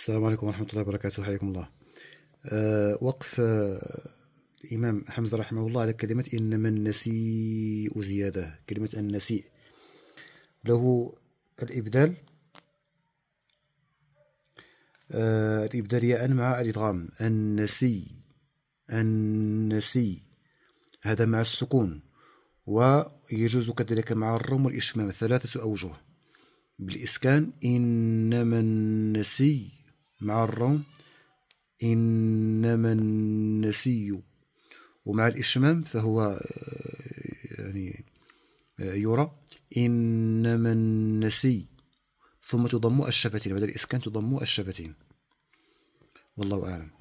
السلام عليكم ورحمة الله وبركاته حياكم الله آه، وقف آه، الإمام حمزة رحمه الله على كلمة إنما النسيء زيادة كلمة النسيء له الإبدال آه، الإبدال الإبدال أن مع الإدغام النسي النسي هذا مع السكون ويجوز كذلك مع الرم والإشمام ثلاثة أوجه بالإسكان إنما النسي مع الروم إنما النسي ومع الإشمام فهو آه، يعني آه، يرى إنما النسي ثم تضم الشفتين بعد الإسكان تضم الشفتين والله أعلم